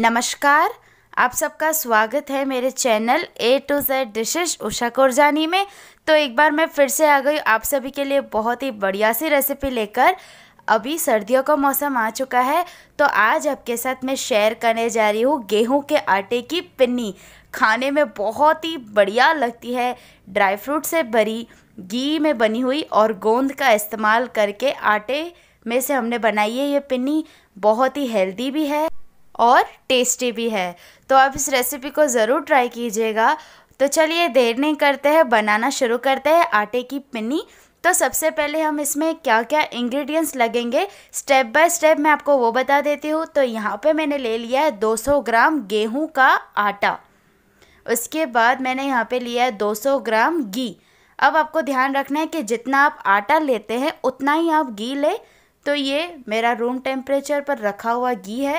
नमस्कार आप सबका स्वागत है मेरे channel A to Z dishes Usha Kurjani में तो एक बार मैं फिर से आ गई आप सभी के लिए बहुत ही बढ़िया सी रेसिपी लेकर अभी सर्दियों का मौसम आ चुका है तो आज आपके साथ मैं शेयर करने जा रही हूँ गेहूं के आटे की पिन्नी खाने में बहुत ही बढ़िया लगती है ड्राई फ्रूट से भरी घी में बनी हुई और गोंद का इस्तेमाल करके आटे में से हमने बनाई है ये पिन्नी बहुत ही हेल्दी भी है और टेस्टी भी है तो आप इस रेसिपी को ज़रूर ट्राई कीजिएगा तो चलिए देर नहीं करते हैं बनाना शुरू करते हैं आटे की पिन्नी तो सबसे पहले हम इसमें क्या क्या इंग्रेडिएंट्स लगेंगे स्टेप बाय स्टेप मैं आपको वो बता देती हूँ तो यहाँ पे मैंने ले लिया है 200 ग्राम गेहूँ का आटा उसके बाद मैंने यहाँ पे लिया है 200 ग्राम घी अब आपको ध्यान रखना है कि जितना आप आटा लेते हैं उतना ही आप घी लें तो ये मेरा रूम टेम्परेचर पर रखा हुआ घी है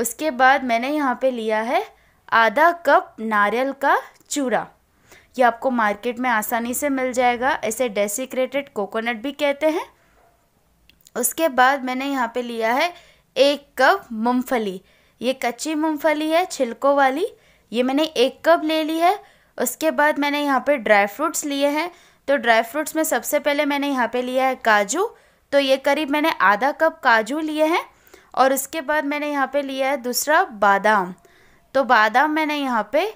उसके बाद मैंने यहाँ पे लिया है आधा कप नारियल का चूरा ये आपको मार्केट में आसानी से मिल जाएगा इसे डेसिक्रेटेड कोकोनट भी कहते हैं उसके बाद मैंने यहाँ पे लिया है एक कप मूंगफली ये कच्ची मूंगफली है छिलकों वाली ये मैंने एक कप ले ली है उसके बाद मैंने यहाँ पे ड्राई फ्रूट्स लिए हैं तो ड्राई फ्रूट्स में सबसे पहले मैंने यहाँ पे लिया है काजू तो ये करीब मैंने आधा कप काजू लिए हैं और उसके बाद मैंने यहाँ पे लिया है दूसरा बादाम तो बादाम मैंने यहाँ पे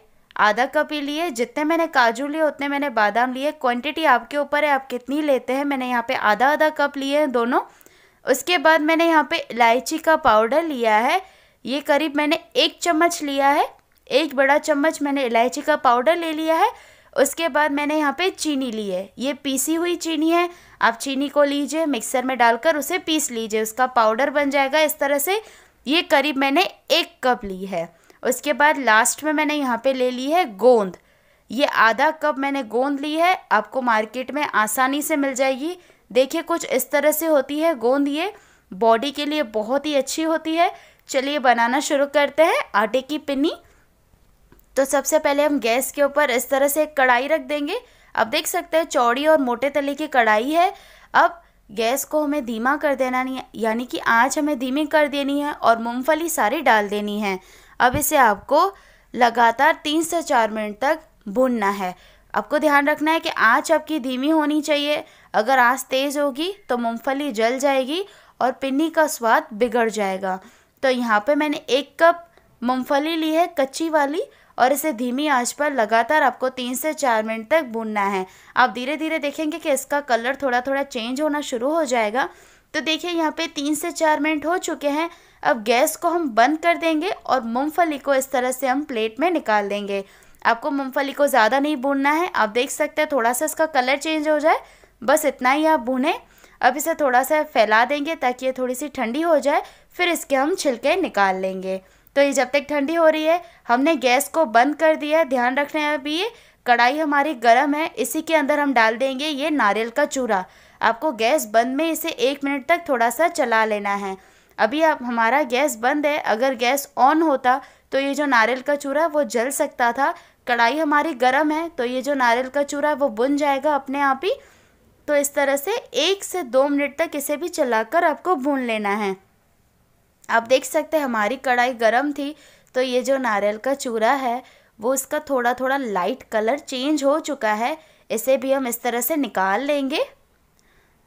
आधा कप ही लिए जितने मैंने काजू लिए उतने मैंने बादाम लिए क्वांटिटी आपके ऊपर है आप कितनी लेते हैं मैंने यहाँ पे आधा आधा कप लिए हैं दोनों उसके बाद मैंने यहाँ पे इलायची का पाउडर लिया है ये करीब मैंने एक चम्मच लिया है एक बड़ा चम्मच मैंने इलायची का पाउडर ले लिया है उसके बाद मैंने यहाँ पे चीनी ली है ये पीसी हुई चीनी है आप चीनी को लीजिए मिक्सर में डालकर उसे पीस लीजिए उसका पाउडर बन जाएगा इस तरह से ये करीब मैंने एक कप ली है उसके बाद लास्ट में मैंने यहाँ पे ले ली है गोंद ये आधा कप मैंने गोंद ली है आपको मार्केट में आसानी से मिल जाएगी देखिए कुछ इस तरह से होती है गोंद ये बॉडी के लिए बहुत ही अच्छी होती है चलिए बनाना शुरू करते हैं आटे की पिन्नी तो सबसे पहले हम गैस के ऊपर इस तरह से एक कढ़ाई रख देंगे अब देख सकते हैं चौड़ी और मोटे तले की कढ़ाई है अब गैस को हमें धीमा कर देना नहीं है यानी कि आँच हमें धीमी कर देनी है और मूंगफली सारी डाल देनी है अब इसे आपको लगातार तीन से चार मिनट तक भुनना है आपको ध्यान रखना है कि आँच आपकी धीमी होनी चाहिए अगर आँच तेज़ होगी तो मूंगफली जल जाएगी और पिन्नी का स्वाद बिगड़ जाएगा तो यहाँ पे मैंने एक कप मूंगफली ली है कच्ची वाली और इसे धीमी आंच पर लगातार आपको तीन से चार मिनट तक भूनना है आप धीरे धीरे देखेंगे कि इसका कलर थोड़ा थोड़ा चेंज होना शुरू हो जाएगा तो देखिए यहाँ पे तीन से चार मिनट हो चुके हैं अब गैस को हम बंद कर देंगे और मूंगफली को इस तरह से हम प्लेट में निकाल देंगे आपको मूंगफली को ज़्यादा नहीं भूनना है आप देख सकते हैं थोड़ा सा इसका कलर चेंज हो जाए बस इतना ही आप भूनें अब इसे थोड़ा सा फैला देंगे ताकि ये थोड़ी सी ठंडी हो जाए फिर इसके हम छिलके निकाल लेंगे तो ये जब तक ठंडी हो रही है हमने गैस को बंद कर दिया ध्यान रखना है अभी कढ़ाई हमारी गर्म है इसी के अंदर हम डाल देंगे ये नारियल का चूरा आपको गैस बंद में इसे एक मिनट तक थोड़ा सा चला लेना है अभी आप हमारा गैस बंद है अगर गैस ऑन होता तो ये जो नारियल का चूरा वो जल सकता था कढ़ाई हमारी गर्म है तो ये जो नारियल का चूरा वो बुन जाएगा अपने आप ही तो इस तरह से एक से दो मिनट तक इसे भी चलाकर आपको भून लेना है आप देख सकते हैं हमारी कढ़ाई गर्म थी तो ये जो नारियल का चूरा है वो इसका थोड़ा थोड़ा लाइट कलर चेंज हो चुका है इसे भी हम इस तरह से निकाल लेंगे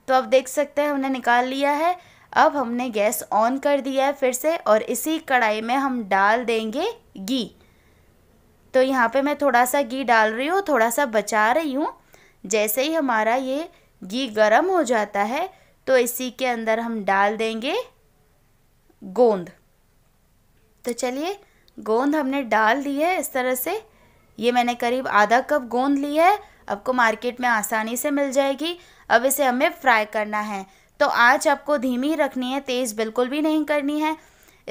तो आप देख सकते हैं हमने निकाल लिया है अब हमने गैस ऑन कर दिया है फिर से और इसी कढ़ाई में हम डाल देंगे घी तो यहाँ पे मैं थोड़ा सा घी डाल रही हूँ थोड़ा सा बचा रही हूँ जैसे ही हमारा ये घी गर्म हो जाता है तो इसी के अंदर हम डाल देंगे गोंद तो चलिए गोंद हमने डाल दी है इस तरह से ये मैंने करीब आधा कप गोंद ली है आपको मार्केट में आसानी से मिल जाएगी अब इसे हमें फ्राई करना है तो आज आपको धीमी रखनी है तेज़ बिल्कुल भी नहीं करनी है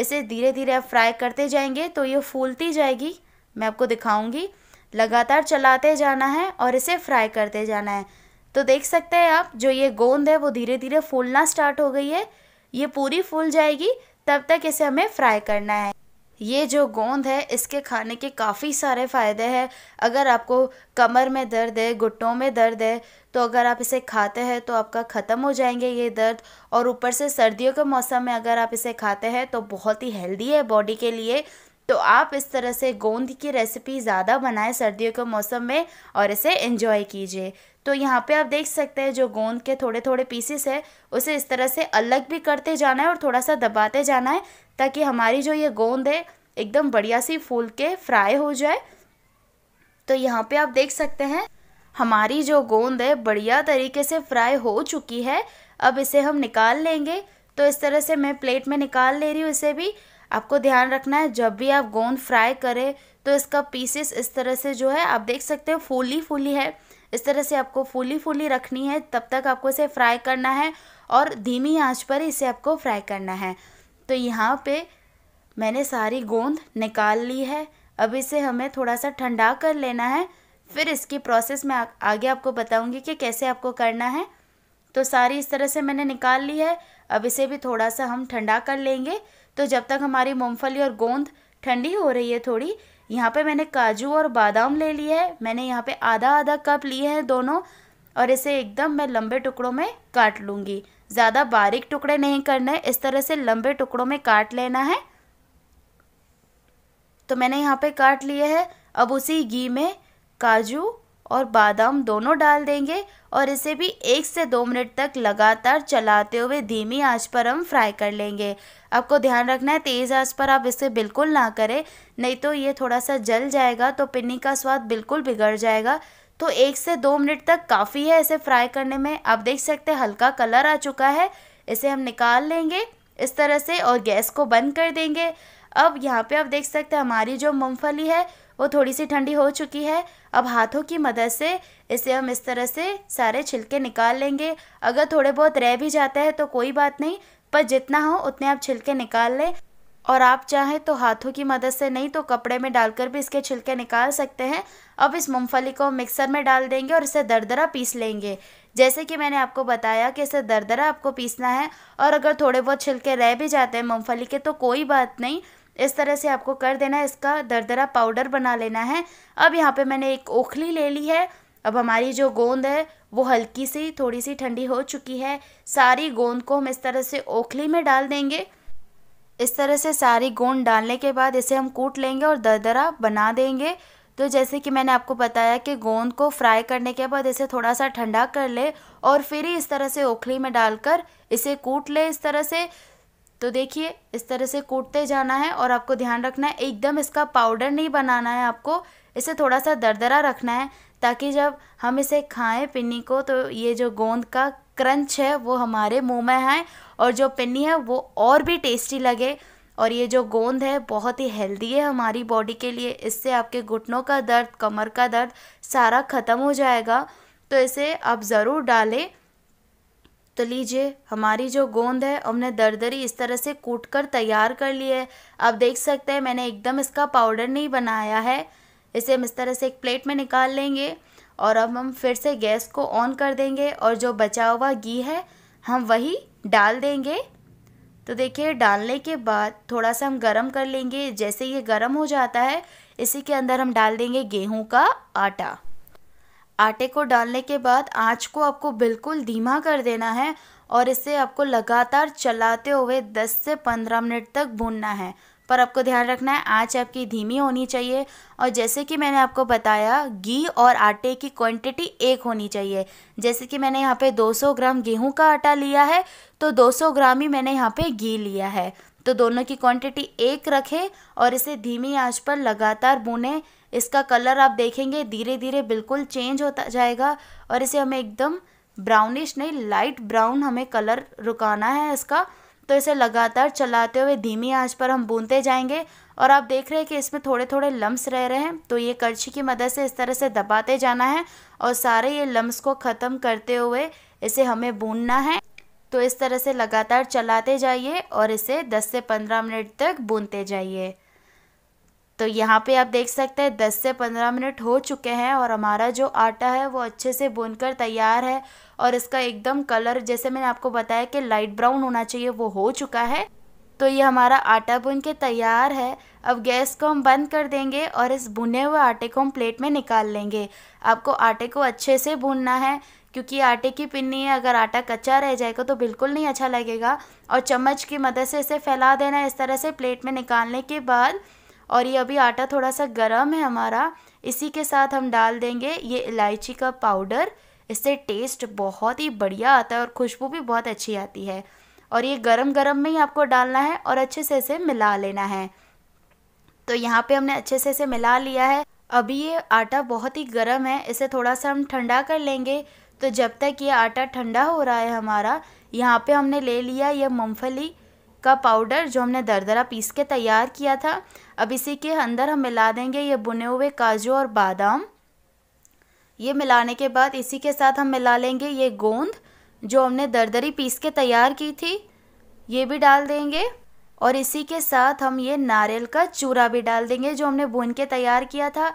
इसे धीरे धीरे आप फ्राई करते जाएंगे तो ये फूलती जाएगी मैं आपको दिखाऊंगी लगातार चलाते जाना है और इसे फ्राई करते जाना है तो देख सकते हैं आप जो ये गोंद है वो धीरे धीरे फूलना स्टार्ट हो गई है ये पूरी फूल जाएगी तब तक इसे हमें फ्राई करना है ये जो गोंद है इसके खाने के काफ़ी सारे फ़ायदे हैं अगर आपको कमर में दर्द है घुटनों में दर्द है तो अगर आप इसे खाते हैं तो आपका ख़त्म हो जाएंगे ये दर्द और ऊपर से सर्दियों के मौसम में अगर आप इसे खाते हैं तो बहुत ही हेल्दी है बॉडी के लिए तो आप इस तरह से गोंद की रेसिपी ज़्यादा बनाएं सर्दियों के मौसम में और इसे इन्जॉय कीजिए तो यहाँ पे आप देख सकते हैं जो गोंद के थोड़े थोड़े पीसेस है उसे इस तरह से अलग भी करते जाना है और थोड़ा सा दबाते जाना है ताकि हमारी जो ये गोंद है एकदम बढ़िया सी फूल के फ्राई हो जाए तो यहाँ पे आप देख सकते हैं हमारी जो गोंद है बढ़िया तरीके से फ्राई हो चुकी है अब इसे हम निकाल लेंगे तो इस तरह से मैं प्लेट में निकाल ले रही हूँ इसे भी आपको ध्यान रखना है जब भी आप गोंद फ्राई करें तो इसका पीसेस इस तरह से जो है आप देख सकते हो फूली फूली है इस तरह से आपको फूली फूली रखनी है तब तक आपको इसे फ्राई करना है और धीमी आंच पर इसे आपको फ्राई करना है तो यहाँ पे मैंने सारी गोंद निकाल ली है अब इसे हमें थोड़ा सा ठंडा कर लेना है फिर इसकी प्रोसेस मैं आगे आपको बताऊँगी कि कैसे आपको करना है तो सारी इस तरह से मैंने निकाल ली है अब इसे भी थोड़ा सा हम ठंडा कर लेंगे तो जब तक हमारी मूंगफली और गोंद ठंडी हो रही है थोड़ी यहाँ पे मैंने काजू और बादाम ले लिया है मैंने यहाँ पे आधा आधा कप लिए हैं दोनों और इसे एकदम मैं लंबे टुकड़ों में काट लूँगी ज़्यादा बारीक टुकड़े नहीं करने इस तरह से लंबे टुकड़ों में काट लेना है तो मैंने यहाँ पे काट लिए है अब उसी घी में काजू और बादाम दोनों डाल देंगे और इसे भी एक से दो मिनट तक लगातार चलाते हुए धीमी आंच पर हम फ्राई कर लेंगे आपको ध्यान रखना है तेज़ आंच पर आप इसे बिल्कुल ना करें नहीं तो ये थोड़ा सा जल जाएगा तो पिन्नी का स्वाद बिल्कुल बिगड़ जाएगा तो एक से दो मिनट तक काफ़ी है इसे फ्राई करने में आप देख सकते हैं हल्का कलर आ चुका है इसे हम निकाल लेंगे इस तरह से और गैस को बंद कर देंगे अब यहाँ पे आप देख सकते हैं हमारी जो मूंगफली है वो थोड़ी सी ठंडी हो चुकी है अब हाथों की मदद से इसे हम इस तरह से सारे छिलके निकाल लेंगे अगर थोड़े बहुत रह भी जाते हैं तो कोई बात नहीं पर जितना हो उतने आप छिलके निकाल लें और आप चाहें तो हाथों की मदद से नहीं तो कपड़े में डालकर भी इसके छिलके निकाल सकते हैं अब इस मूंगफली को मिक्सर में डाल देंगे और इसे दरदरा पीस लेंगे जैसे कि मैंने आपको बताया कि इसे दरदरा आपको पीसना है और अगर थोड़े बहुत छिलके रह भी जाते हैं मूंगफली के तो कोई बात नहीं इस तरह से आपको कर देना है इसका दरदरा पाउडर बना लेना है अब यहाँ पे मैंने एक ओखली ले ली है अब हमारी जो गोंद है वो हल्की सी थोड़ी सी ठंडी हो चुकी है सारी गोंद को हम इस तरह से ओखली में डाल देंगे इस तरह से सारी गोंद डालने के बाद इसे हम कूट लेंगे और दरदरा बना देंगे तो जैसे कि मैंने आपको बताया कि गोंद को फ्राई करने के बाद इसे थोड़ा सा ठंडा कर ले और फिर ही इस तरह से ओखली में डालकर इसे कूट ले इस तरह से तो देखिए इस तरह से कूटते जाना है और आपको ध्यान रखना है एकदम इसका पाउडर नहीं बनाना है आपको इसे थोड़ा सा दरदरा रखना है ताकि जब हम इसे खाएं पिन्नी को तो ये जो गोंद का क्रंच है वो हमारे मुंह में आए और जो पिन्नी है वो और भी टेस्टी लगे और ये जो गोंद है बहुत ही हेल्दी है हमारी बॉडी के लिए इससे आपके घुटनों का दर्द कमर का दर्द सारा ख़त्म हो जाएगा तो इसे आप ज़रूर डालें तो लीजिए हमारी जो गोंद है हमने दरदरी इस तरह से कूट कर तैयार कर ली है आप देख सकते हैं मैंने एकदम इसका पाउडर नहीं बनाया है इसे हम इस तरह से एक प्लेट में निकाल लेंगे और अब हम फिर से गैस को ऑन कर देंगे और जो बचा हुआ घी है हम वही डाल देंगे तो देखिए डालने के बाद थोड़ा सा हम गरम कर लेंगे जैसे ये गरम हो जाता है इसी के अंदर हम डाल देंगे गेहूं का आटा आटे को डालने के बाद आँच को आपको बिल्कुल धीमा कर देना है और इसे आपको लगातार चलाते हुए 10 से 15 मिनट तक भूनना है पर आपको ध्यान रखना है आँच आपकी धीमी होनी चाहिए और जैसे कि मैंने आपको बताया घी और आटे की क्वांटिटी एक होनी चाहिए जैसे कि मैंने यहाँ पे 200 ग्राम गेहूं का आटा लिया है तो 200 ग्राम ही मैंने यहाँ पे घी लिया है तो दोनों की क्वांटिटी एक रखें और इसे धीमी आंच पर लगातार भूनें इसका कलर आप देखेंगे धीरे धीरे बिल्कुल चेंज होता जाएगा और इसे हमें एकदम ब्राउनिश नहीं लाइट ब्राउन हमें कलर रुकाना है इसका तो इसे लगातार चलाते हुए धीमी आंच पर हम बूनते जाएंगे और आप देख रहे हैं कि इसमें थोड़े थोड़े लम्स रह रहे हैं तो ये करछी की मदद से इस तरह से दबाते जाना है और सारे ये लम्स को ख़त्म करते हुए इसे हमें बूनना है तो इस तरह से लगातार चलाते जाइए और इसे 10 से 15 मिनट तक बूनते जाइए तो यहाँ पे आप देख सकते हैं दस से पंद्रह मिनट हो चुके हैं और हमारा जो आटा है वो अच्छे से बुनकर तैयार है और इसका एकदम कलर जैसे मैंने आपको बताया कि लाइट ब्राउन होना चाहिए वो हो चुका है तो ये हमारा आटा बुन के तैयार है अब गैस को हम बंद कर देंगे और इस बुने हुए आटे को हम प्लेट में निकाल लेंगे आपको आटे को अच्छे से भूनना है क्योंकि आटे की पिन्नी है अगर आटा कच्चा रह जाएगा तो बिल्कुल नहीं अच्छा लगेगा और चम्मच की मदद से इसे फैला देना इस तरह से प्लेट में निकालने के बाद और ये अभी आटा थोड़ा सा गर्म है हमारा इसी के साथ हम डाल देंगे ये इलायची का पाउडर इससे टेस्ट बहुत ही बढ़िया आता है और खुशबू भी बहुत अच्छी आती है और ये गरम गरम में ही आपको डालना है और अच्छे से इसे मिला लेना है तो यहाँ पे हमने अच्छे से इसे मिला लिया है अभी ये आटा बहुत ही गर्म है इसे थोड़ा सा हम ठंडा कर लेंगे तो जब तक ये आटा ठंडा हो रहा है हमारा यहाँ पे हमने ले लिया ये मूँगफली का पाउडर जो हमने दरदरा पीस के तैयार किया था अब इसी के अंदर हम मिला देंगे ये बुने हुए काजू और बादाम ये मिलाने के बाद इसी के साथ हम मिला लेंगे ये गोंद जो हमने दरदरी पीस के तैयार की थी ये भी डाल देंगे और इसी के साथ हम ये नारियल का चूरा भी डाल देंगे जो हमने भून के तैयार किया था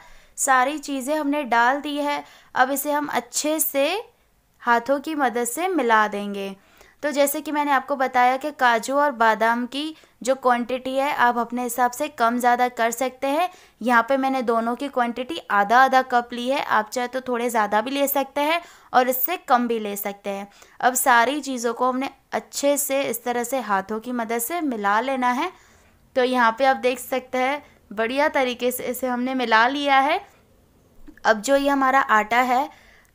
सारी चीज़ें हमने डाल दी है अब इसे हम अच्छे से हाथों की मदद से मिला देंगे तो जैसे कि मैंने आपको बताया कि काजू और बादाम की जो क्वांटिटी है आप अपने हिसाब से कम ज़्यादा कर सकते हैं यहाँ पे मैंने दोनों की क्वांटिटी आधा आधा कप ली है आप चाहे तो थोड़े ज़्यादा भी ले सकते हैं और इससे कम भी ले सकते हैं अब सारी चीज़ों को हमने अच्छे से इस तरह से हाथों की मदद से मिला लेना है तो यहाँ पर आप देख सकते हैं बढ़िया तरीके से इसे हमने मिला लिया है अब जो ये हमारा आटा है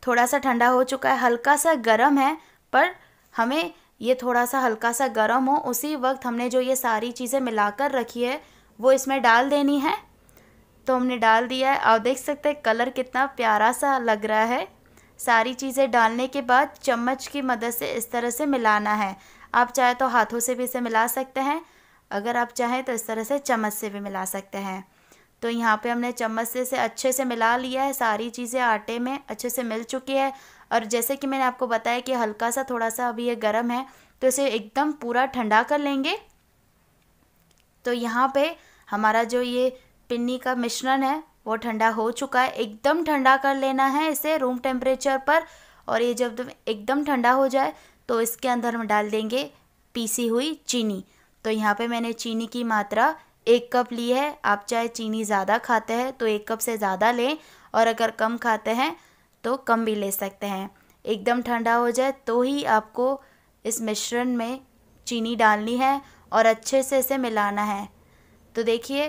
थोड़ा सा ठंडा हो चुका है हल्का सा गर्म है पर हमें ये थोड़ा सा हल्का सा गर्म हो उसी वक्त हमने जो ये सारी चीज़ें मिलाकर रखी है वो इसमें डाल देनी है तो हमने डाल दिया है आप देख सकते हैं कलर कितना प्यारा सा लग रहा है सारी चीज़ें डालने के बाद चम्मच की मदद से इस तरह से मिलाना है आप चाहे तो हाथों से भी इसे मिला सकते हैं अगर आप चाहें तो इस तरह से चम्मच से भी मिला सकते हैं तो यहाँ पे हमने चम्मच से इसे अच्छे से मिला लिया है सारी चीज़ें आटे में अच्छे से मिल चुकी है और जैसे कि मैंने आपको बताया कि हल्का सा थोड़ा सा अभी ये गर्म है तो इसे एकदम पूरा ठंडा कर लेंगे तो यहाँ पे हमारा जो ये पिन्नी का मिश्रण है वो ठंडा हो चुका है एकदम ठंडा कर लेना है इसे रूम टेम्परेचर पर और ये जब एकदम ठंडा हो जाए तो इसके अंदर हम डाल देंगे पीसी हुई चीनी तो यहाँ पे मैंने चीनी की मात्रा एक कप ली है आप चाहे चीनी ज़्यादा खाते हैं तो एक कप से ज़्यादा लें और अगर कम खाते हैं तो कम भी ले सकते हैं एकदम ठंडा हो जाए तो ही आपको इस मिश्रण में चीनी डालनी है और अच्छे से इसे मिलाना है तो देखिए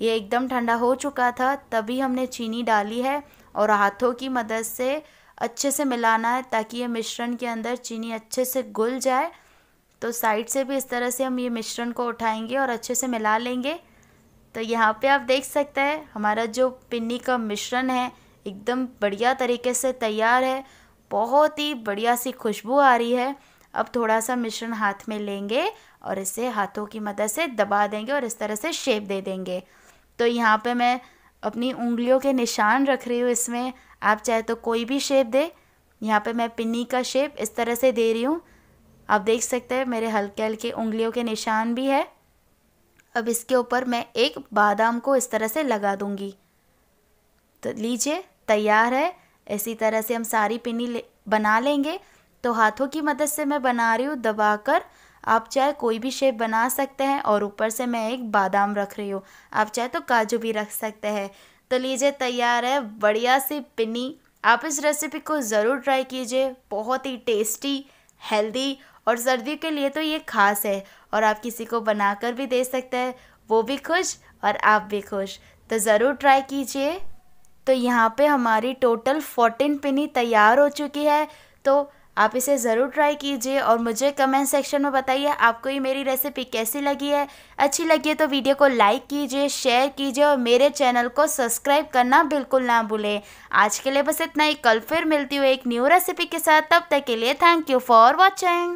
ये एकदम ठंडा हो चुका था तभी हमने चीनी डाली है और हाथों की मदद से अच्छे से मिलाना है ताकि ये मिश्रण के अंदर चीनी अच्छे से घुल जाए तो साइड से भी इस तरह से हम ये मिश्रण को उठाएंगे और अच्छे से मिला लेंगे तो यहाँ पे आप देख सकते हैं हमारा जो पिन्नी का मिश्रण है एकदम बढ़िया तरीके से तैयार है बहुत ही बढ़िया सी खुशबू आ रही है अब थोड़ा सा मिश्रण हाथ में लेंगे और इसे हाथों की मदद से दबा देंगे और इस तरह से शेप दे देंगे तो यहाँ पे मैं अपनी उंगलियों के निशान रख रही हूँ इसमें आप चाहे तो कोई भी शेप दे यहाँ पे मैं पिन्नी का शेप इस तरह से दे रही हूँ आप देख सकते हैं मेरे हल्के हल्के उंगलियों के निशान भी है अब इसके ऊपर मैं एक बादाम को इस तरह से लगा दूँगी तो लीजिए तैयार है इसी तरह से हम सारी पिनी ले, बना लेंगे तो हाथों की मदद से मैं बना रही हूँ दबा कर आप चाहे कोई भी शेप बना सकते हैं और ऊपर से मैं एक बादाम रख रही हूँ आप चाहे तो काजू भी रख सकते हैं तो लीजिए तैयार है बढ़िया सी पिन्नी आप इस रेसिपी को ज़रूर ट्राई कीजिए बहुत ही टेस्टी हेल्दी और सर्दियों के लिए तो ये खास है और आप किसी को बना कर भी दे सकते हैं वो भी खुश और आप भी खुश तो ज़रूर ट्राई कीजिए तो यहाँ पे हमारी टोटल फोर्टीन पिनी तैयार हो चुकी है तो आप इसे ज़रूर ट्राई कीजिए और मुझे कमेंट सेक्शन में बताइए आपको ये मेरी रेसिपी कैसी लगी है अच्छी लगी है तो वीडियो को लाइक कीजिए शेयर कीजिए और मेरे चैनल को सब्सक्राइब करना बिल्कुल ना भूलें आज के लिए बस इतना ही कल फिर मिलती हूँ एक न्यू रेसिपी के साथ तब तक के लिए थैंक यू फॉर वॉचिंग